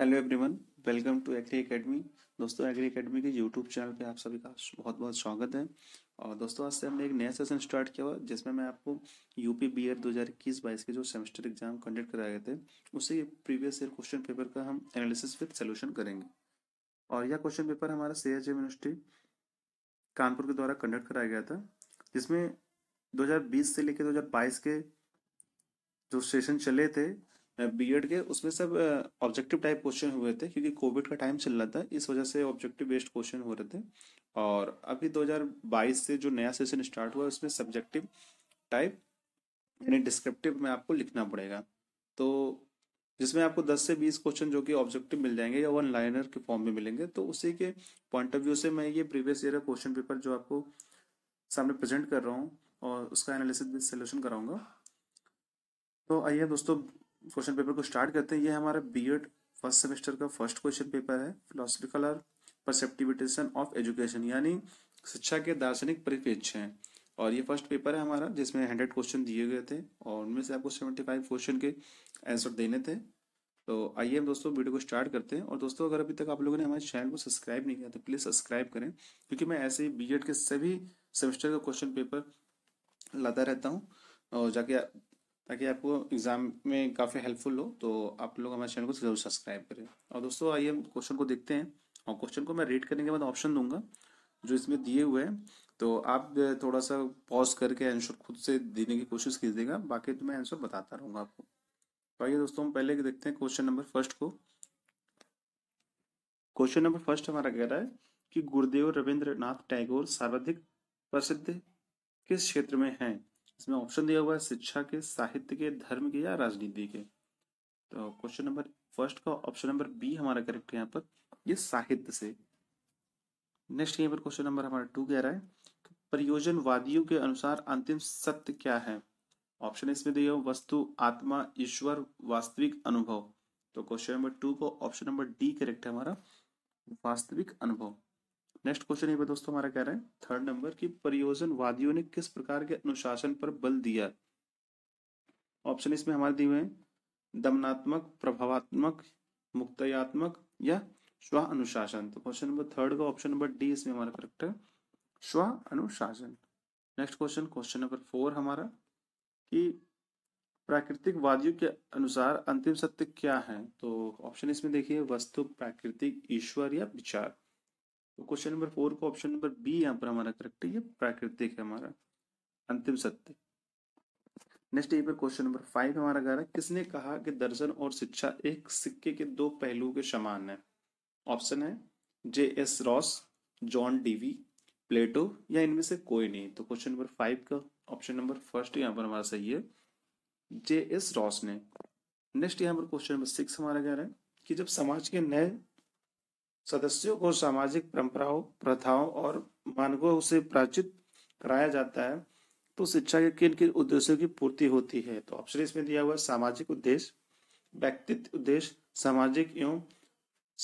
hello everyone welcome to Agri Academy दोस्तों Agri Academy के YouTube channel पे आप सभी का बहुत बहुत स्वागत है और दोस्तों आज से हमने एक नया सेशन स्टार्ट किया हुआ जिसमें मैं आपको यूपी बी एड दो हज़ार इक्कीस बाईस के जो सेमेस्टर एग्जाम कंडक्ट कराए गए थे उससे प्रीवियस ईयर क्वेश्चन पेपर का हम एनालिसिस विद सोल्यूशन करेंगे और यह क्वेश्चन पेपर हमारा सी एच यूनिवर्सिटी कानपुर के द्वारा कंडक्ट कराया गया था जिसमें दो से लेकर दो के जो सेशन चले थे बीएड के उसमें सब ऑब्जेक्टिव टाइप क्वेश्चन हुए थे क्योंकि कोविड का टाइम चल रहा था इस वजह से ऑब्जेक्टिव बेस्ड क्वेश्चन हो रहे थे और अभी 2022 से जो नया सेशन स्टार्ट हुआ उसमें सब्जेक्टिव टाइप यानी डिस्क्रिप्टिव में आपको लिखना पड़ेगा तो जिसमें आपको 10 से 20 क्वेश्चन जो कि ऑब्जेक्टिव मिल जाएंगे या वन लाइनर के फॉर्म में मिलेंगे तो उसी के पॉइंट ऑफ व्यू से मैं ये प्रीवियस ईयर क्वेश्चन पेपर जो आपको सामने प्रेजेंट कर रहा हूँ और उसका एनालिसिस भी सोल्यूशन कराऊंगा तो आइए दोस्तों क्वेश्चन पेपर को स्टार्ट करते हैं ये हमारा बी एड फर्स्ट सेमेस्टर का फर्स्ट क्वेश्चन पेपर है फिलोसफिकल और परसेप्टिविटेशन ऑफ एजुकेशन यानी शिक्षा के दार्शनिक परिप्रेक्ष्य हैं और ये फर्स्ट पेपर है हमारा जिसमें हंड्रेड क्वेश्चन दिए गए थे और उनमें से आपको सेवेंटी फाइव क्वेश्चन के आंसर देने थे तो आइए हम दोस्तों वीडियो को स्टार्ट करते हैं और दोस्तों अगर अभी तक आप लोगों ने हमारे चैनल को सब्सक्राइब नहीं किया तो प्लीज़ सब्सक्राइब करें क्योंकि मैं ऐसे ही बी के सभी सेमेस्टर का क्वेश्चन पेपर लाता रहता हूँ और जाके ताकि आपको एग्ज़ाम में काफ़ी हेल्पफुल हो तो आप लोग हमारे चैनल को जरूर सब्सक्राइब करें और दोस्तों आइए हम क्वेश्चन को देखते हैं और क्वेश्चन को मैं रीड करने के बाद ऑप्शन दूंगा जो इसमें दिए हुए हैं तो आप थोड़ा सा पॉज करके आंसर खुद से देने की कोशिश कीजिएगा बाकी तो मैं आंसर बताता रहूँगा आपको तो आइए दोस्तों हम पहले देखते हैं क्वेश्चन नंबर फर्स्ट को क्वेश्चन नंबर फर्स्ट हमारा कह रहा है कि गुरुदेव रविंद्रनाथ टैगोर सर्वाधिक प्रसिद्ध किस क्षेत्र में हैं इसमें ऑप्शन दिया हुआ है शिक्षा के साहित्य के धर्म के या राजनीति के तो क्वेश्चन नंबर फर्स्ट का ऑप्शन नंबर बी हमारा करेक्ट है यहाँ पर ये साहित्य से नेक्स्ट यहाँ पर क्वेश्चन नंबर हमारा टू कह रहा है परियोजनवादियों के अनुसार अंतिम सत्य क्या है ऑप्शन इसमें दिया हुआ वस्तु आत्मा ईश्वर वास्तविक अनुभव तो क्वेश्चन नंबर टू को ऑप्शन नंबर डी करेक्ट है हमारा वास्तविक अनुभव नेक्स्ट क्वेश्चन है दोस्तों हमारा कह रहे हैं थर्ड नंबर की परियोजनवादियों ने किस प्रकार के अनुशासन पर बल दिया ऑप्शन इसमें हमारे दिए हुए हैं दमनात्मक प्रभावात्मक मुक्तयात्मक या स्व अनुशासन तो क्वेश्चन नंबर थर्ड का ऑप्शन नंबर डी इसमें हमारा करेक्ट है स्व अनुशासन next question question number four हमारा कि प्राकृतिक वादियों के अनुसार अंतिम सत्य क्या है तो ऑप्शन इसमें देखिए वस्तु प्राकृतिक ईश्वर या विचार तो क्वेश्चन नंबर फोर का ऑप्शन नंबर बी यहाँ पर हमारा करेक्ट है ये प्राकृतिक है हमारा अंतिम सत्य नेक्स्ट यहीं पर क्वेश्चन नंबर फाइव हमारा कह रहा है किसने कहा कि दर्शन और शिक्षा एक सिक्के के दो पहलुओं के समान है ऑप्शन है J S Ross John Dewey Plato या इनमें से कोई नहीं तो क्वेश्चन नंबर फाइव का ऑप्शन नंबर फर्स्ट यहाँ पर हमारा सही है जे एस रॉस ने नेक्स्ट यहाँ पर क्वेश्चन नंबर सिक्स हमारा कह रहा है कि जब समाज के नए सदस्यों को सामाजिक परंपराओं प्रथाओं और मानकों से प्राचित कराया जाता है तो शिक्षा के किन किन उद्देश्यों की पूर्ति होती है तो ऑप्शन इसमें दिया हुआ है सामाजिक उद्देश्य व्यक्तित्व उद्देश्य सामाजिक एवं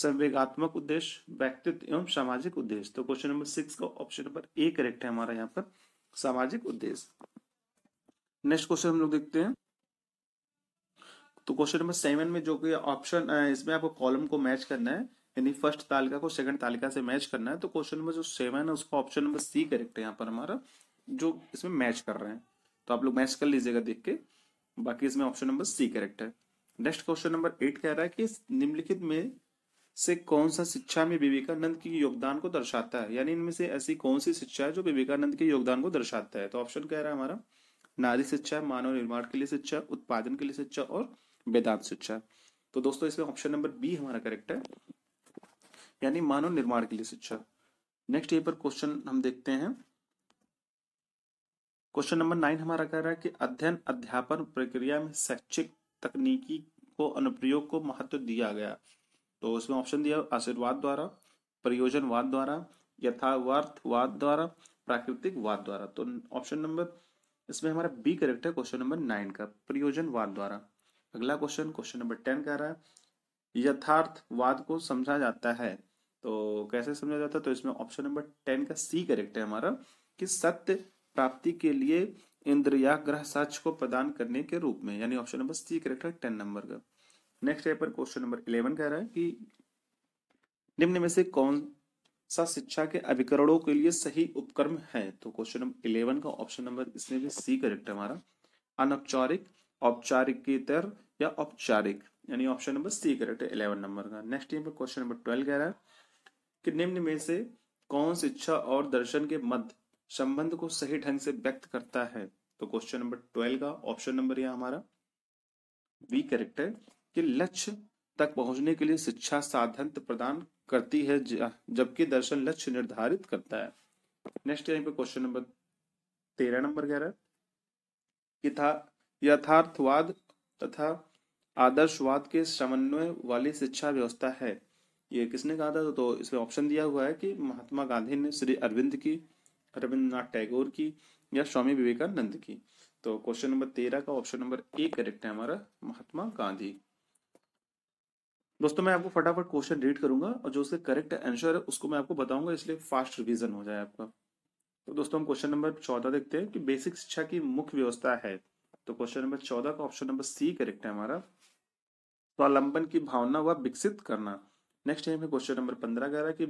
संवेगात्मक उद्देश्य व्यक्तित्व एवं सामाजिक उद्देश्य तो क्वेश्चन नंबर सिक्स का ऑप्शन नंबर ए करेक्ट है हमारा यहाँ पर सामाजिक उद्देश्य नेक्स्ट क्वेश्चन हम लोग देखते हैं तो क्वेश्चन नंबर सेवन में जो कि ऑप्शन इसमें आपको कॉलम को मैच करना है यानी फर्स्ट तालिका को सेकंड तालिका से मैच करना है तो क्वेश्चन नंबर जो सेवन है उसका ऑप्शन नंबर सी करेक्ट है यहाँ पर हमारा जो इसमें मैच कर रहे हैं तो आप लोग मैच कर लीजिएगा देख के बाकी इसमें ऑप्शन नंबर सी करेक्ट है नेक्स्ट क्वेश्चन नंबर एट कह रहा है कि निम्नलिखित में से कौन सा शिक्षा में विवेकानंद के योगदान को दर्शाता है यानी इनमें से ऐसी कौन सी शिक्षा है जो विवेकानंद के योगदान को दर्शाता है तो ऑप्शन कह रहा है हमारा नारी शिक्षा मानव निर्माण के लिए शिक्षा उत्पादन के लिए शिक्षा और वेदांत शिक्षा तो दोस्तों इसमें ऑप्शन नंबर बी हमारा करेक्ट है यानी मानव निर्माण के लिए शिक्षा नेक्स्ट ये पर क्वेश्चन हम देखते हैं क्वेश्चन नंबर नाइन हमारा कह रहा है कि अध्ययन अध्यापन प्रक्रिया में शैक्षिक तकनीकी को अनुप्रयोग को महत्व दिया गया तो उसमें ऑप्शन दिया आशीर्वाद द्वारा प्रयोजनवाद द्वारा यथार्थवाद द्वारा प्राकृतिक वाद द्वारा तो ऑप्शन नंबर इसमें हमारा बी करेक्ट है क्वेश्चन नंबर नाइन का प्रयोजनवाद द्वारा अगला क्वेश्चन क्वेश्चन नंबर टेन कह रहा है यथार्थवाद को समझा जाता है तो कैसे समझा जाता है तो इसमें ऑप्शन नंबर टेन का सी करेक्ट है हमारा कि सत्य प्राप्ति के लिए इंद्रिया ग्रह सच को प्रदान करने के रूप में यानी ऑप्शन नंबर सी करेक्ट है टेन नंबर का next paper question number eleven कह रहा है कि निम्न में से कौन सा शिक्षा के अभिकरणों के लिए सही उपक्रम है तो क्वेश्चन नंबर इलेवन का ऑप्शन नंबर इसमें भी सी करेक्ट है हमारा अनौपचारिक औपचारिक या औपचारिक यानी ऑप्शन नंबर सी करेक्ट है इलेवन नंबर का नेक्स्ट पर क्वेश्चन नंबर ट्वेल्व कह रहा है कि निम्न में से कौन शिक्षा और दर्शन के मध्य संबंध को सही ढंग से व्यक्त करता है तो क्वेश्चन नंबर ट्वेल्व का ऑप्शन नंबर यह हमारा वी करेक्ट है कि लक्ष्य तक पहुंचने के लिए शिक्षा साधन तो प्रदान करती है जबकि दर्शन लक्ष्य निर्धारित करता है नेक्स्ट यहीं पे क्वेश्चन नंबर तेरह नंबर कह रहा है यथार्थवाद तथा आदर्शवाद के समन्वय वाली शिक्षा व्यवस्था है ये किसने कहा था तो इसमें ऑप्शन दिया हुआ है कि महात्मा गांधी ने श्री अरविंद की रविन्द्रनाथ टैगोर की या स्वामी विवेकानंद की तो क्वेश्चन नंबर तेरह का ऑप्शन नंबर ए करेक्ट है हमारा महात्मा गांधी दोस्तों मैं आपको फटाफट क्वेश्चन रीड करूंगा और जो उसके करेक्ट आंसर है उसको मैं आपको बताऊंगा इसलिए फास्ट रिवीजन हो जाए आपका तो दोस्तों हम क्वेश्चन नंबर चौदह देखते हैं कि बेसिक शिक्षा की मुख्य व्यवस्था है तो क्वेश्चन नंबर चौदह का ऑप्शन नंबर सी करेक्ट है हमारा स्वालंबन की भावना व विकसित करना नेक्स्ट है क्वेश्चन नंबर पंद्रह कह रहा है कि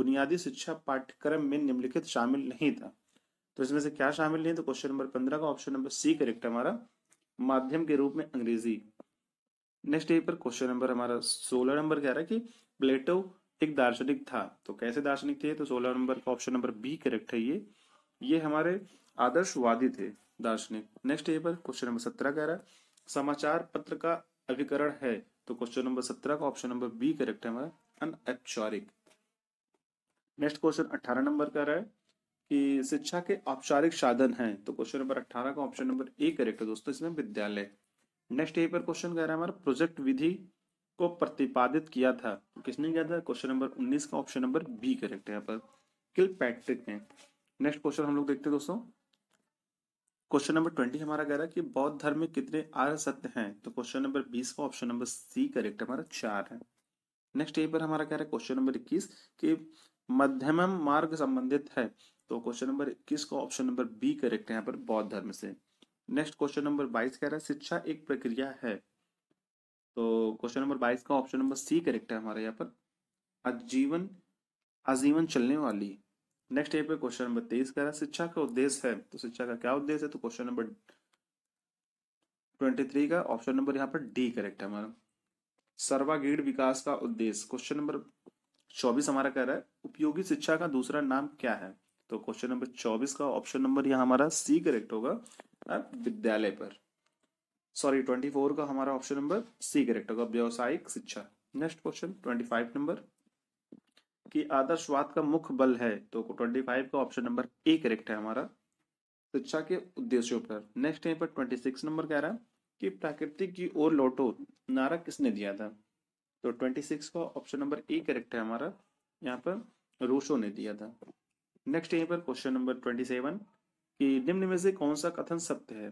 बुनियादी शिक्षा पाठ्यक्रम में निम्नलिखित शामिल नहीं था तो इसमें से क्या शामिल नहीं तो क्वेश्चन नंबर पंद्रह का ऑप्शन नंबर सी करेक्ट हमारा माध्यम के रूप में अंग्रेजी नेक्स्ट यही पर क्वेश्चन नंबर हमारा सोलह नंबर कह रहा है कि प्लेटो एक दार्शनिक था तो कैसे दार्शनिक थे तो सोलह नंबर का ऑप्शन नंबर बी करेक्ट है ये ये हमारे आदर्शवादी थे दार्शनिक नेक्स्ट यही पर क्वेश्चन नंबर सत्रह कह रहा है समाचार पत्र का अभिकरण है तो क्वेश्चन नंबर सत्रह का ऑप्शन नंबर बी करेक्ट है हमारा अनऔपचारिक नेक्स्ट क्वेश्चन अट्ठारह नंबर का रहा है कि शिक्षा के औपचारिक साधन हैं तो क्वेश्चन नंबर अट्ठारह का ऑप्शन नंबर ए करेक्ट है दोस्तों इसमें विद्यालय नेक्स्ट यही पर क्वेश्चन कह रहा है हमारा प्रोजेक्ट विधि को प्रतिपादित किया था तो किसने किया था क्वेश्चन नंबर उन्नीस का ऑप्शन नंबर बी करेक्ट है यहाँ पर किल पैट्रिक ने नेक्स्ट क्वेश्चन हम लोग देखते हैं दोस्तों क्वेश्चन नंबर ट्वेंटी हमारा कह रहा है कि बौद्ध धर्म में कितने आर्य सत्य हैं तो क्वेश्चन नंबर बीस का ऑप्शन नंबर सी करेक्ट हमारा चार है नेक्स्ट यहीं पर हमारा कह रहा है क्वेश्चन नंबर इक्कीस कि मध्यम मार्ग संबंधित है तो क्वेश्चन नंबर इक्कीस का ऑप्शन नंबर बी करेक्ट है यहाँ पर बौद्ध धर्म से नेक्स्ट क्वेश्चन नंबर बाईस कह रहा है शिक्षा एक प्रक्रिया है तो क्वेश्चन नंबर बाईस का ऑप्शन नंबर सी करेक्ट है हमारे यहाँ पर आजीवन आजीवन चलने वाली नेक्स्ट ये क्वेश्चन नंबर तेईस कह रहा है शिक्षा का उद्देश्य है तो शिक्षा का क्या उद्देश्य है तो क्वेश्चन नंबर ट्वेंटी थ्री का ऑप्शन नंबर यहाँ पर डी करेक्ट है हमारा सर्वागीण विकास का उद्देश्य क्वेश्चन नंबर चौबीस हमारा कह रहा है उपयोगी शिक्षा का दूसरा नाम क्या है तो क्वेश्चन नंबर चौबीस का ऑप्शन नंबर यहाँ हमारा सी करेक्ट होगा विद्यालय पर सॉरी ट्वेंटी फोर का हमारा ऑप्शन नंबर सी करेक्ट होगा व्यावसायिक शिक्षा next question twenty five number कि आदर्शवाद का मुख्य बल है तो ट्वेंटी फाइव का ऑप्शन नंबर ए करेक्ट है हमारा शिक्षा के उद्देश्यों पर नेक्स्ट यहाँ पर ट्वेंटी सिक्स नंबर कह रहा है कि प्राकृतिक की ओर लौटो नारा किसने दिया था तो ट्वेंटी सिक्स का ऑप्शन नंबर ए करेक्ट है हमारा यहाँ पर रूसो ने दिया था नेक्स्ट यहीं पर क्वेश्चन नंबर ट्वेंटी सेवन कि निम्न में से कौन सा कथन सत्य है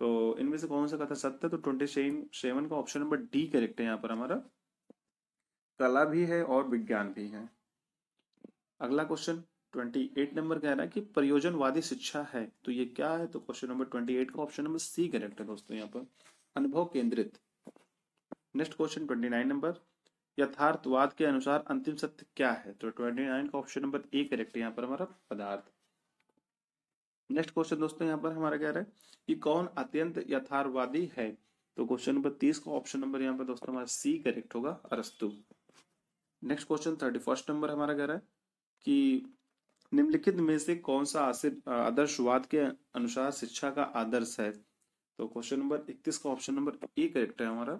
तो इनमें से कौन सा कथन सत्य है तो ट्वेंटी सेवन का ऑप्शन नंबर डी करेक्ट है यहाँ पर हमारा कला भी है और विज्ञान भी है अगला क्वेश्चन 28 नंबर कह रहा है कि प्रयोजनवादी शिक्षा है तो ये क्या है तो क्वेश्चन नंबर 28 का ऑप्शन नंबर सी करेक्ट है दोस्तों यहाँ पर अनुभव केंद्रित नेक्स्ट क्वेश्चन 29 नंबर यथार्थवाद के अनुसार अंतिम सत्य क्या है तो 29 का ऑप्शन नंबर ए करेक्ट है यहाँ पर हमारा पदार्थ नेक्स्ट क्वेश्चन दोस्तों यहाँ पर हमारा कह रहा है कि कौन अत्यंत यथार्थवादी है तो क्वेश्चन नंबर तीस का ऑप्शन नंबर यहाँ पर दोस्तों हमारा सी करेक्ट होगा अरस्तु next question thirty first number हमारा कह रहा है कि निम्नलिखित में से कौन सा आदर्शवाद के अनुसार शिक्षा का आदर्श है तो क्वेश्चन नंबर इकतीस का ऑप्शन नंबर ए करेक्ट है हमारा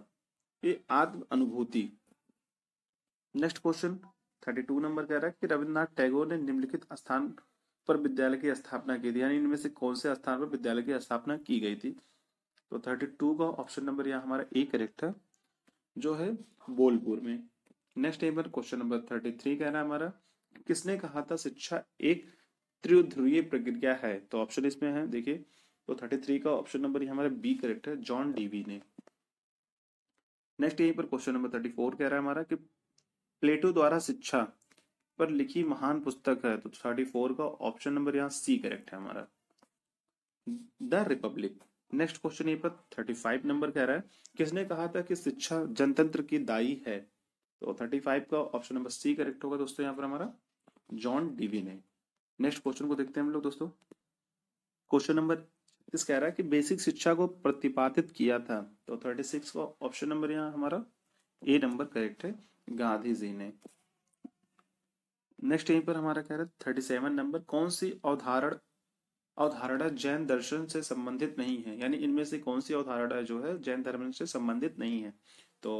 ये आत्म अनुभूति next question thirty two number कह रहा है कि रविन्द्रनाथ टैगोर ने निम्नलिखित स्थान पर विद्यालय की स्थापना की थी यानी इनमें से कौन से स्थान पर विद्यालय की स्थापना की गई थी तो थर्टी टू का ऑप्शन नंबर यहाँ हमारा ए करेक्ट है जो है बोलपुर में नेक्स्ट यहाँ पर क्वेश्चन नंबर थर्टी थ्री कह रहा है हमारा किसने कहा था शिक्षा एक त्रिध्रुवीय प्रक्रिया है तो ऑप्शन इसमें है देखिए तो 33 का ऑप्शन नंबर हमारा बी करेक्ट है जॉन डीवी ने नेक्स्ट यहीं पर क्वेश्चन नंबर 34 कह रहा है हमारा कि प्लेटो द्वारा शिक्षा पर लिखी महान पुस्तक है तो 34 का ऑप्शन नंबर यहाँ सी करेक्ट है हमारा द रिपब्लिक नेक्स्ट क्वेश्चन यहीं पर फाइव नंबर कह रहा है किसने कहा था कि शिक्षा जनतंत्र की दाई है तो 35 का ऑप्शन नंबर सी करेक्ट होगा दोस्तों यहाँ पर हमारा जॉन डीवी ने नेक्स्ट क्वेश्चन को देखते हैं हम लोग दोस्तों क्वेश्चन नंबर छत्तीस कह रहा है कि बेसिक शिक्षा को प्रतिपादित किया था तो 36 का ऑप्शन नंबर यहाँ हमारा ए नंबर करेक्ट है गांधी जी ने नेक्स्ट यहीं पर हमारा कह रहा है थर्टी सेवन नंबर कौन सी अवधारण अवधारणा जैन दर्शन से संबंधित नहीं है यानी इनमें से कौन सी अवधारणा जो है जैन धर्म से संबंधित नहीं है तो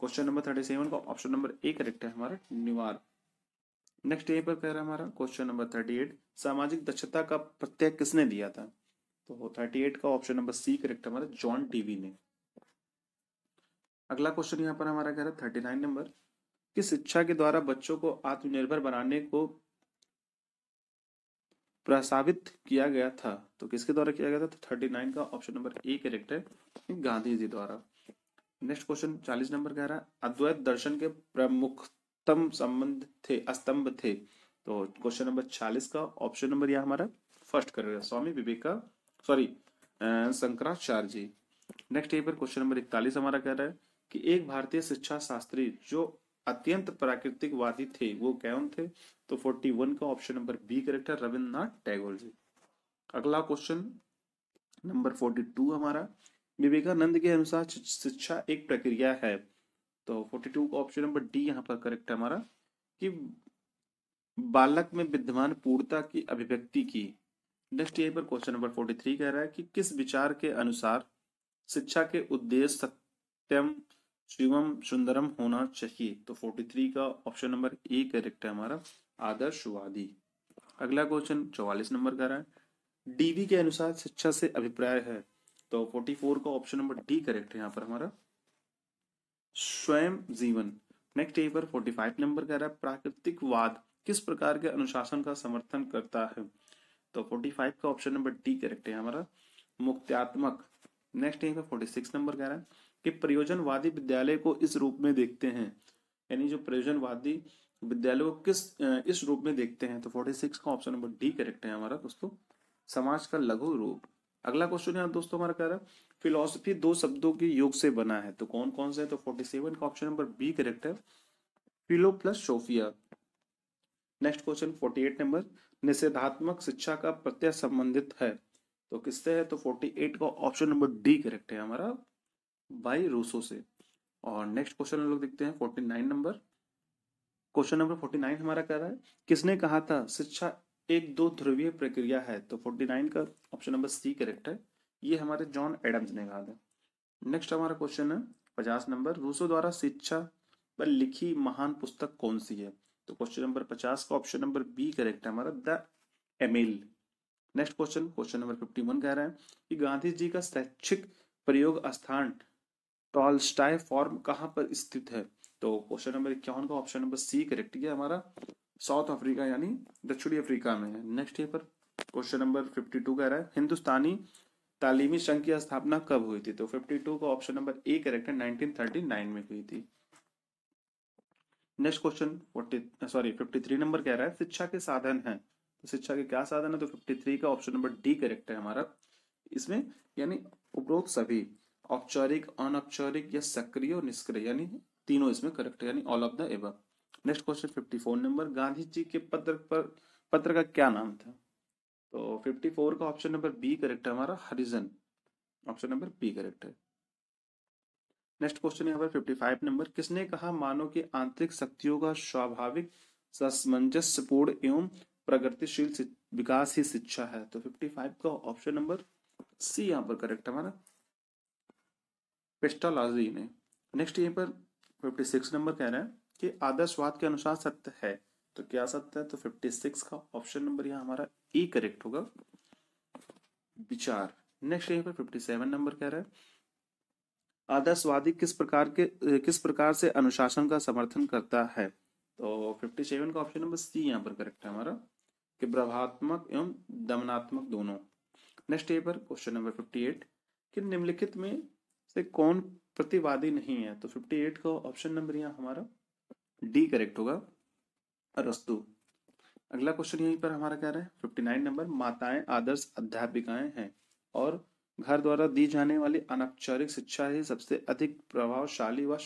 क्वेश्चन नंबर थर्टी सेवन का ऑप्शन नंबर ए करेक्ट है हमारा निवार नेक्स्ट यहीं पर कह रहा है हमारा क्वेश्चन नंबर थर्टी एट सामाजिक दक्षता का प्रत्यय किसने दिया था तो थर्टी एट का ऑप्शन नंबर सी करेक्ट है हमारा जॉन टीवी ने अगला क्वेश्चन यहाँ पर हमारा कह रहा है थर्टी नाइन नंबर कि शिक्षा के द्वारा बच्चों को आत्मनिर्भर बनाने को प्रस्तावित किया गया था तो किसके द्वारा किया गया था थर्टी तो नाइन का ऑप्शन नंबर ए करेक्ट है गांधी जी द्वारा नेक्स्ट क्वेश्चन चालीस नंबर कह रहा है अद्वैत दर्शन के प्रमुखतम संबंध थे स्तंभ थे तो क्वेश्चन नंबर चालीस का ऑप्शन नंबर यह हमारा फर्स्ट करेगा स्वामी विवेका सॉरी शंकराचार्य जी नेक्स्ट यहाँ पर क्वेश्चन नंबर इकतालीस हमारा कह रहा है कि एक भारतीय शिक्षा शास्त्री जो अत्यंत प्राकृतिक वादी थे वो कौन थे तो फोर्टी वन का ऑप्शन नंबर बी करेक्ट है रविन्द्रनाथ टैगोर जी अगला क्वेश्चन नंबर फोर्टी टू हमारा विवेकानंद के अनुसार शिक्षा एक प्रक्रिया है तो फोर्टी टू का ऑप्शन नंबर डी यहाँ पर करेक्ट है हमारा कि बालक में विद्यमान पूर्णता की अभिव्यक्ति की नेक्स्ट यही पर क्वेश्चन नंबर फोर्टी थ्री कह रहा है कि किस विचार के अनुसार शिक्षा के उद्देश्य सत्यम शिवम सुंदरम होना चाहिए तो फोर्टी थ्री का ऑप्शन नंबर ए करेक्ट है हमारा आदर्शवादी अगला क्वेश्चन चौवालीस नंबर कह रहा है डीवी के अनुसार शिक्षा से अभिप्राय है तो 44 का ऑप्शन नंबर डी करेक्ट है यहाँ पर हमारा स्वयं जीवन नेक्स्ट यही पर 45 नंबर कह रहा है प्राकृतिक वाद किस प्रकार के अनुशासन का समर्थन करता है तो 45 का ऑप्शन नंबर डी करेक्ट है हमारा मुक्त्यात्मक नेक्स्ट यही पर 46 नंबर कह रहा है कि प्रयोजनवादी विद्यालय को इस रूप में देखते हैं यानी जो प्रयोजनवादी विद्यालय को किस इस रूप में देखते हैं तो सिक्स का ऑप्शन नंबर डी करेक्ट है हमारा दोस्तों समाज का लघु रूप अगला क्वेश्चन यहाँ दोस्तों हमारा कह रहा है फिलोसफी दो शब्दों के योग से बना है तो कौन कौन सा है तो फोर्टी सेवन का ऑप्शन नंबर बी करेक्ट है philo plus sophia next question forty eight number निषेधात्मक शिक्षा का प्रत्यय संबंधित है तो किससे है तो फोर्टी एट का ऑप्शन नंबर डी करेक्ट है हमारा बाई रूसो से और नेक्स्ट क्वेश्चन हम लोग देखते हैं forty nine number question number forty nine हमारा कह रहा है किसने कहा था शिक्षा एक दो ध्रुवीय प्रक्रिया है तो 49 का ऑप्शन नंबर सी करेक्ट है ये हमारे जॉन एडम्स ने कहा था नेक्स्ट हमारा क्वेश्चन है पचास नंबर रूसो द्वारा शिक्षा पर लिखी महान पुस्तक कौन सी है तो क्वेश्चन नंबर पचास का ऑप्शन नंबर बी करेक्ट है हमारा the Emile next question question number fifty one कह रहे हैं कि गांधी जी का शैक्षिक प्रयोग स्थान टॉलस्टाय फॉर्म कहाँ पर स्थित है तो क्वेश्चन नंबर इक्यावन का ऑप्शन नंबर सी करेक्ट है हमारा साउथ अफ्रीका यानी दक्षिणी अफ्रीका में है नेक्स्ट ये पर क्वेश्चन नंबर फिफ्टी टू कह रहा है हिंदुस्तानी तालीमी संघ की स्थापना कब हुई थी तो फिफ्टी टू का ऑप्शन नंबर ए करेक्ट है नाइनटीन थर्टी नाइन में हुई थी next question sorry fifty three number कह रहा है शिक्षा के साधन है तो शिक्षा के क्या साधन है तो फिफ्टी थ्री का ऑप्शन नंबर डी करेक्ट है हमारा इसमें यानी उपरोक्त सभी औपचारिक अनौपचारिक या सक्रिय और निष्क्रिय यानी तीनों इसमें करेक्ट है यानी all of the above next question fifty four number Gandhi ji के पत्र पर पत्र का क्या नाम था तो फिफ्टी फोर का ऑप्शन नंबर बी करेक्ट है हमारा Harijan option number B correct है नेक्स्ट क्वेश्चन है हमारा फिफ्टी फाइव नंबर किसने कहा मानव की आंतरिक शक्तियों का स्वाभाविक सामंजस्यपूर्ण एवं प्रगतिशील विकास ही शिक्षा है तो फिफ्टी फाइव का ऑप्शन नंबर सी यहाँ पर करेक्ट है हमारा पेस्टालाजी ने नेक्स्ट यहीं पर फिफ्टी सिक्स नंबर कह रहे हैं कि आदर्शवाद के अनुसार सत्य है तो क्या सत्य है तो 56 का ऑप्शन नंबर यहाँ हमारा ई e करेक्ट होगा विचार नेक्स्ट यहीं पर 57 नंबर कह रहा है आदर्शवादी किस प्रकार के किस प्रकार से अनुशासन का समर्थन करता है तो 57 का ऑप्शन नंबर सी यहाँ पर करेक्ट है हमारा कि प्रभात्मक एवं दमनात्मक दोनों नेक्स्ट ये पर क्वेश्चन नंबर 58 कि निम्नलिखित में से कौन प्रतिवादी नहीं है तो 58 का ऑप्शन नंबर यहाँ हमारा डी करेक्ट होगा अरस्तु अगला क्वेश्चन यहीं पर हमारा कह रहा है फिफ्टी नाइन नंबर माताएं आदर्श अध्यापिकाएं हैं और घर द्वारा दी जाने वाली अनौपचारिक शिक्षा ही सबसे अधिक प्रभावशाली व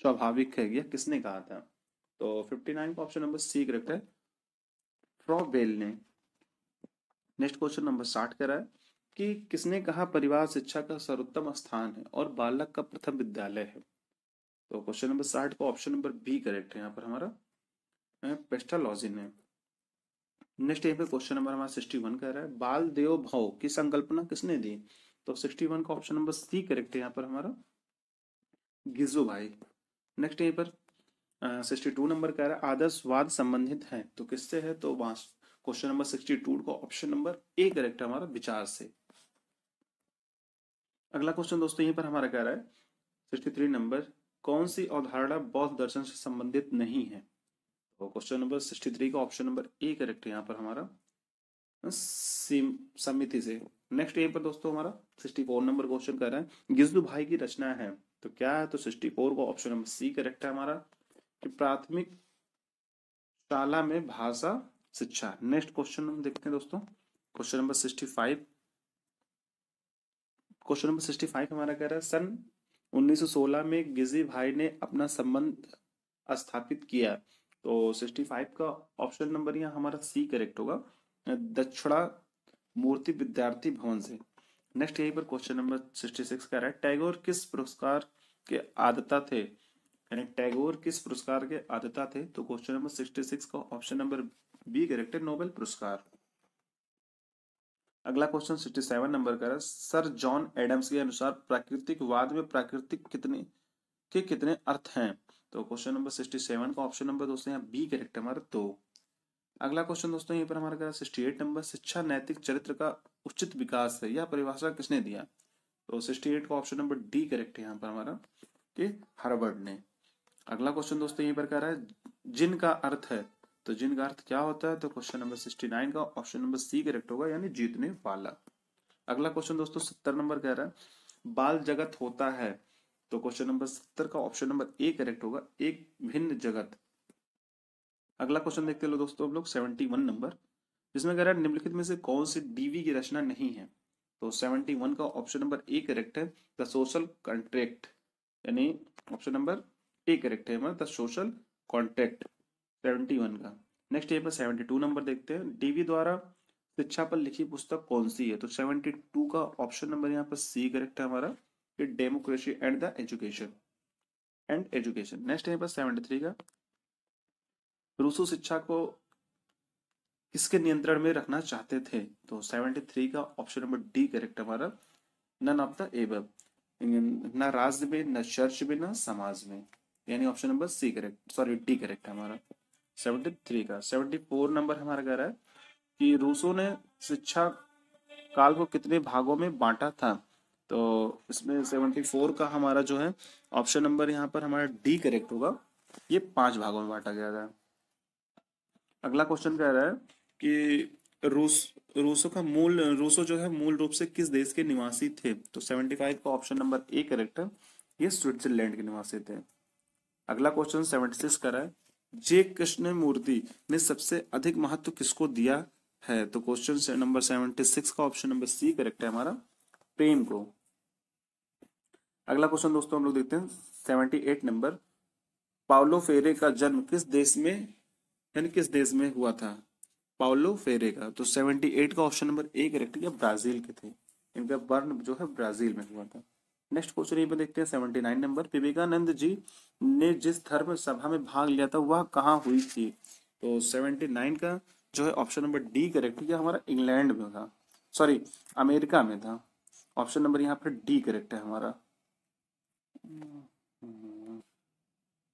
स्वाभाविक है यह किसने कहा था तो फिफ्टी नाइन का ऑप्शन नंबर सी करेक्ट है फ्रॉबेल ने नेक्स्ट क्वेश्चन नंबर साठ कह रहा है कि किसने कहा परिवार शिक्षा का सर्वोत्तम स्थान है और बालक का प्रथम विद्यालय है तो क्वेश्चन नंबर साठ का ऑप्शन नंबर बी करेक्ट है यहाँ पर हमारा पेस्टालॉजिन है नेक्स्ट यहाँ पे क्वेश्चन नंबर हमारा सिक्सटी वन कह रहा है बाल देव भाव की संकल्पना किसने दी तो सिक्सटी वन का ऑप्शन नंबर सी करेक्ट है यहाँ पर हमारा गिजो भाई नेक्स्ट यहाँ पर सिक्सटी टू नंबर कह रहा है आदर्शवाद संबंधित है तो किससे है तो क्वेश्चन नंबर सिक्सटी टू का ऑप्शन नंबर ए करेक्ट है हमारा विचार से अगला क्वेश्चन दोस्तों यहीं पर हमारा कह रहा है सिक्सटी थ्री नंबर कौन सी अवधारणा बौद्ध दर्शन से संबंधित नहीं है तो क्वेश्चन नंबर सिक्सटी थ्री का ऑप्शन नंबर ए करेक्ट यहाँ पर हमारा समिति से नेक्स्ट ए पर दोस्तों हमारा सिक्सटी फोर नंबर क्वेश्चन कर रहे हैं गिजलू भाई की रचना है तो क्या है तो सिक्सटी फोर का ऑप्शन नंबर सी करेक्ट है हमारा कि प्राथमिक शाला में भाषा शिक्षा नेक्स्ट क्वेश्चन हम देखते हैं दोस्तों question number sixty five question number sixty five हमारा कह रहा है सन 1916 में गिजी भाई ने अपना संबंध स्थापित किया तो 65 का ऑप्शन नंबर यहाँ हमारा सी करेक्ट होगा दक्षिणा मूर्ति विद्यार्थी भवन से नेक्स्ट यही पर क्वेश्चन नंबर 66 का रहा है टैगोर किस पुरस्कार के आदता थे यानी टैगोर किस पुरस्कार के आदता थे तो क्वेश्चन नंबर 66 का ऑप्शन नंबर बी करेक्ट है नोबेल पुरस्कार अगला क्वेश्चन सिक्सटी सेवन नंबर का है सर जॉन एडम्स के अनुसार प्राकृतिक वाद में प्राकृतिक कितने के कितने अर्थ हैं तो क्वेश्चन नंबर सिक्सटी सेवन का ऑप्शन नंबर दोस्तों यहाँ बी करेक्ट हमारा दो अगला क्वेश्चन दोस्तों यहाँ पर हमारा सिक्सटी एट नंबर शिक्षा नैतिक चरित्र का उचित विकास है यह परिभाषा किसने दिया तो सिक्सटी एट का ऑप्शन नंबर डी करेक्ट है यहाँ पर हमारा कि हार्वर्ड ने अगला क्वेश्चन दोस्तों यहीं पर कह रहा है जिनका अर्थ है तो जिन का अर्थ क्या होता है तो क्वेश्चन नंबर सिक्सटी नाइन का ऑप्शन नंबर सी करेक्ट होगा यानी जीतने वाला अगला क्वेश्चन दोस्तों सत्तर नंबर कह रहा है बाल जगत होता है तो क्वेश्चन नंबर सत्तर का ऑप्शन नंबर ए करेक्ट होगा एक भिन्न जगत अगला क्वेश्चन देखते लो दोस्तों हम लोग सेवेंटी वन नंबर जिसमें कह रहा है निम्नलिखित में से कौन सी डीवी की रचना नहीं है तो सेवेंटी वन का ऑप्शन नंबर ए करेक्ट है द सोशल कॉन्ट्रैक्ट यानी ऑप्शन नंबर ए करेक्ट है the social contract seventy one का नेक्स्ट ये पर सेवेंटी टू नंबर देखते हैं डीवी द्वारा शिक्षा पर लिखी पुस्तक कौन सी है तो सेवेंटी टू का ऑप्शन नंबर यहाँ पर सी करेक्ट है हमारा कि democracy and the education and education next यहाँ पर सेवेंटी थ्री का रूसो शिक्षा को किसके नियंत्रण में रखना चाहते थे तो सेवेंटी थ्री का ऑप्शन नंबर डी करेक्ट हमारा नन ऑफ द एब न राज्य में न चर्च में न समाज में यानी option number C correct sorry D correct हमारा सेवेंटी थ्री का सेवेंटी फोर नंबर हमारा कह रहा है कि रूसो ने शिक्षा काल को कितने भागों में बांटा था तो इसमें सेवेंटी फोर का हमारा जो है ऑप्शन नंबर यहाँ पर हमारा डी करेक्ट होगा ये पांच भागों में बांटा गया था अगला क्वेश्चन कह रहा है कि रूस रूसो का मूल रूसो जो है मूल रूप से किस देश के निवासी थे तो सेवेंटी फाइव का ऑप्शन नंबर ए करेक्ट है ये स्विट्जरलैंड के निवासी थे अगला क्वेश्चन सेवेंटी सिक्स रहा है जे कृष्ण मूर्ति ने सबसे अधिक महत्व किसको दिया है तो क्वेश्चन नंबर सेवेंटी सिक्स का ऑप्शन नंबर सी करेक्ट है हमारा प्रेम को अगला क्वेश्चन दोस्तों हम लोग देखते हैं seventy eight number Paulo Freire का जन्म किस देश में यानी किस देश में हुआ था पाउलो फेरे का तो सेवेंटी एट का option number A correct Brazil के थे इनका बर्न जो है ब्राजील में हुआ था नेक्स्ट क्वेश्चन यहीं पर देखते हैं seventy nine number Vivekananda ji ने जिस धर्म सभा में भाग लिया था वह कहाँ हुई थी तो सेवेंटी नाइन का जो है ऑप्शन नंबर डी करेक्ट यह हमारा इंग्लैंड में था सॉरी अमेरिका में था ऑप्शन नंबर यहाँ पर डी करेक्ट है हमारा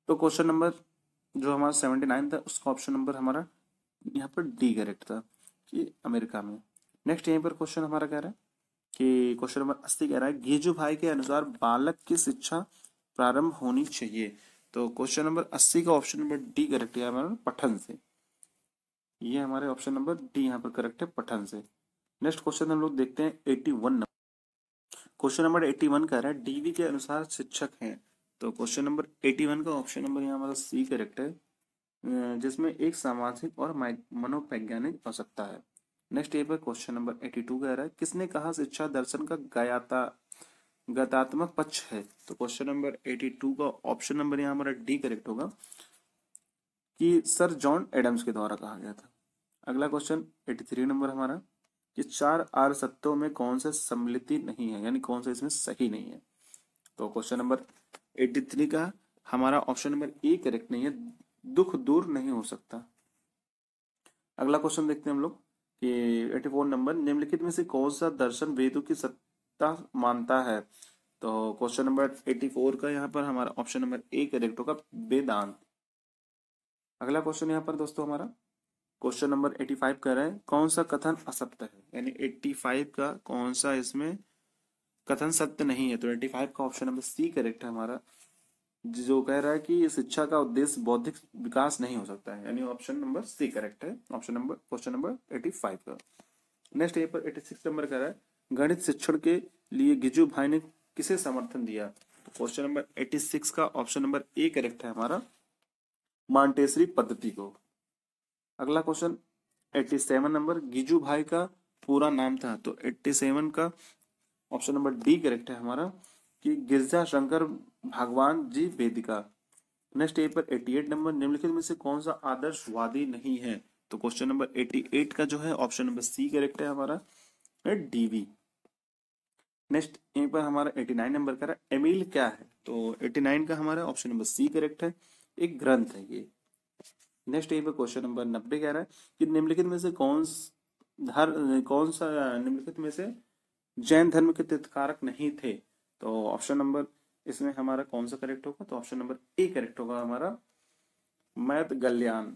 तो क्वेश्चन नंबर जो हमारा सेवेंटी नाइन था उसका ऑप्शन नंबर हमारा यहाँ पर डी करेक्ट था कि अमेरिका में नेक्स्ट यहीं पर क्वेश्चन हमारा कह रहा है कि क्वेश्चन नंबर अस्सी कह रहा है गेजू भाई के अनुसार बालक की शिक्षा प्रारंभ होनी चाहिए तो क्वेश्चन नंबर अस्सी का ऑप्शन नंबर डी करेक्ट है हमारा पठन से ये हमारे ऑप्शन नंबर डी यहाँ पर करेक्ट है पठन से नेक्स्ट क्वेश्चन हम लोग देखते हैं eighty one number question number eighty one कह रहा है डीवी के अनुसार शिक्षक हैं तो क्वेश्चन नंबर एटी वन का ऑप्शन नंबर यहाँ हमारा सी करेक्ट है जिसमें एक सामाजिक और मनोवैज्ञानिक आवश्यकता है नेक्स्ट ये क्वेश्चन नंबर एटी टू कह रहा है किसने कहा शिक्षा दर्शन का गयाता गतात्मक पक्ष है तो क्वेश्चन नंबर एटी टू का ऑप्शन नंबर यहाँ हमारा डी करेक्ट होगा कि सर जॉन एडम्स के द्वारा कहा गया था अगला क्वेश्चन एटी थ्री नंबर हमारा कि चार आर सत्यों में कौन सा सम्मिलित नहीं है यानी कौन सा इसमें सही नहीं है तो क्वेश्चन नंबर एटी थ्री का हमारा ऑप्शन नंबर ए करेक्ट नहीं है दुख दूर नहीं हो सकता अगला क्वेश्चन देखते हैं हम लोग कि एटी फोर नंबर निम्नलिखित में से कौन सा दर्शन वेदों की सत्ता मानता है तो क्वेश्चन नंबर एटी फोर का यहाँ पर हमारा ऑप्शन नंबर ए करेक्ट होगा वेदांत अगला क्वेश्चन यहाँ पर दोस्तों हमारा क्वेश्चन नंबर एटी फाइव कह रहे हैं कौन सा कथन असत्य है यानी एट्टी फाइव का कौन सा इसमें कथन सत्य नहीं है तो एट्टी फाइव का ऑप्शन नंबर सी करेक्ट है हमारा जो कह रहा है कि शिक्षा का उद्देश्य बौद्धिक विकास नहीं हो सकता है यानी ऑप्शन नंबर सी करेक्ट है option number question number eighty five का नेक्स्ट यहाँ पर एटी सिक्स नंबर कह रहा है गणित शिक्षण के लिए गिजू भाई ने किसे समर्थन दिया क्वेश्चन नंबर एटी सिक्स का ऑप्शन नंबर ए करेक्ट है हमारा मांटेसरी पद्धति को अगला question eighty seven number Gijubhai का पूरा नाम था तो एट्टी सेवन का ऑप्शन नंबर डी करेक्ट है हमारा कि गिरजा शंकर भगवान जी वेदिका नेक्स्ट ए पर 88 नंबर निम्नलिखित में से कौन सा आदर्शवादी नहीं है तो क्वेश्चन नंबर 88 का जो है ऑप्शन नंबर सी करेक्ट है हमारा डीवी नेक्स्ट यहीं पर हमारा 89 नंबर का रहा एमिल क्या है तो 89 का हमारा ऑप्शन नंबर सी करेक्ट है एक ग्रंथ है ये नेक्स्ट यहीं पर क्वेश्चन नंबर 90 कह रहा है कि निम्नलिखित में से कौन धर्म कौन सा निम्नलिखित में से जैन धर्म के तीर्थकारक नहीं थे तो ऑप्शन नंबर इसमें हमारा कौन सा करेक्ट होगा तो ऑप्शन नंबर ए करेक्ट होगा हमारा मैत गल्यान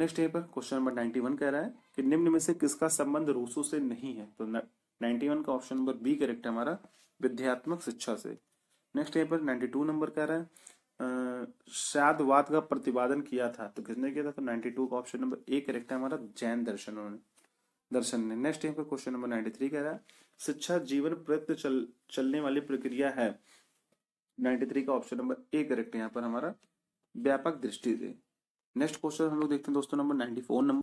नेक्स्ट यहाँ पर क्वेश्चन नंबर नाइन्टी वन कह रहा है कि निम्न में से किसका संबंध रूसो से नहीं है तो नाइन्टी वन का ऑप्शन नंबर बी करेक्ट है हमारा विद्यात्मक शिक्षा से नेक्स्ट यहाँ पर नाइन्टी टू नंबर कह रहा है शायदवाद का प्रतिपादन किया था तो किसने किया था तो नाइन्टी टू का ऑप्शन नंबर ए करेक्ट है हमारा जैन दर्शन उन्होंने दर्शन ने नेक्स्ट यहाँ पर क्वेश्चन नंबर नाइन्टी थ्री कह रहा है शिक्षा जीवन प्रत्य चल, चलने वाली प्रक्रिया है नाइन्टी थ्री का ऑप्शन नंबर ए करेक्ट है यहाँ पर हमारा व्यापक दृष्टि से नेक्स्ट क्वेश्चन हम लोग देखते हैं दोस्तों number ninety four number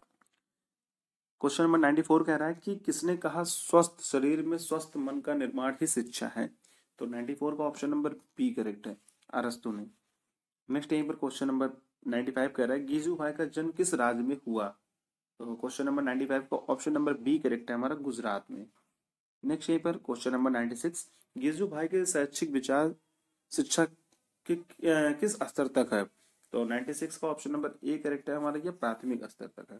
question number ninety four कह रहा है कि किसने कहा स्वस्थ शरीर में स्वस्थ मन का निर्माण ही शिक्षा है तो नाइन्टी फोर का ऑप्शन नंबर बी करेक्ट है अरस्तु ने नेक्स्ट यहीं पर क्वेश्चन नंबर नाइन्टी फाइव कह रहा है गीजू भाई का जन्म किस राज्य में हुआ तो क्वेश्चन नंबर नाइन्टी फाइव का ऑप्शन नंबर बी करेक्ट है हमारा गुजरात में नेक्स्ट यहीं पर question number ninety six Girju भाई के शैक्षिक विचार शिक्षा कि, किस स्तर तक है तो नाइन्टी सिक्स का ऑप्शन नंबर ए करेक्ट है हमारा ये प्राथमिक स्तर तक है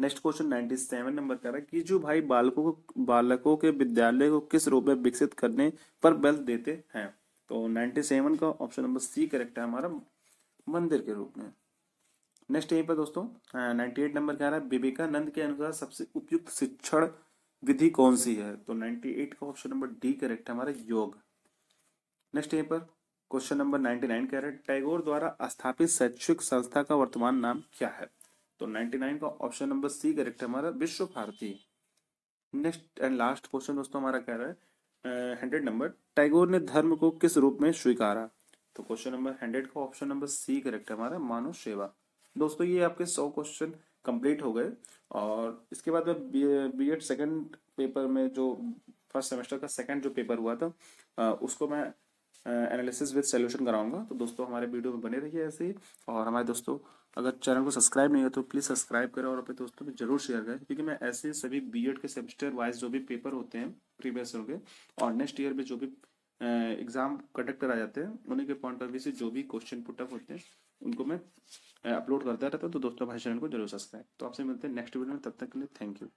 next question ninety seven number कह रहा है गिरजू भाई बालकों को बालकों के विद्यालय को किस रूप में विकसित करने पर बल देते हैं तो नाइन्टी सेवन का ऑप्शन नंबर सी करेक्ट है हमारा मंदिर के रूप में नेक्स्ट यहीं पर दोस्तों नाइन्टी एट नंबर कह रहा है विवेकानंद के अनुसार सबसे उपयुक्त शिक्षण विधि कौन सी है तो नाइन्टी एट का ऑप्शन नंबर डी करेक्ट है हमारा योग नेक्स्ट यहीं पर क्वेश्चन नंबर नाइन्टी नाइन कह रहे हैं टैगोर द्वारा स्थापित शैक्षिक संस्था का वर्तमान नाम क्या है तो नाइन्टी नाइन का ऑप्शन नंबर सी करेक्ट है हमारा Vishwa Bharati next and last question दोस्तों हमारा कह रहा है हंड्रेड नंबर टैगोर ने धर्म को किस रूप में स्वीकारा तो क्वेश्चन नंबर हंड्रेड का ऑप्शन नंबर सी करेक्ट है हमारा मानव सेवा दोस्तों ये आपके सौ क्वेश्चन कंप्लीट हो गए और इसके बाद मैं बी एड सेकेंड पेपर में जो फर्स्ट सेमेस्टर का सेकेंड जो पेपर हुआ था आ, उसको मैं एनालिसिस विद सोल्यूशन कराऊंगा तो दोस्तों हमारे वीडियो में बने रहिए ऐसे ही और हमारे दोस्तों अगर चैनल को सब्सक्राइब नहीं है तो प्लीज़ सब्सक्राइब करें और अपने दोस्तों में जरूर शेयर करें क्योंकि मैं ऐसे सभी बी के सेमेस्टर वाइज जो भी पेपर होते हैं प्रीवियस ईयर के और नेक्स्ट ईयर में जो भी एग्ज़ाम कंडक्ट करा जाते हैं उन्हीं के पॉइंट ऑफ व्यू से जो भी क्वेश्चन पुटअप होते हैं उनको मैं अपलोड करता रहता है तो दोस्तों भाई चैनल को जरूर सब्सक्राइब तो आपसे मिलते हैं नेक्स्ट वीडियो में तब तक के लिए थैंक यू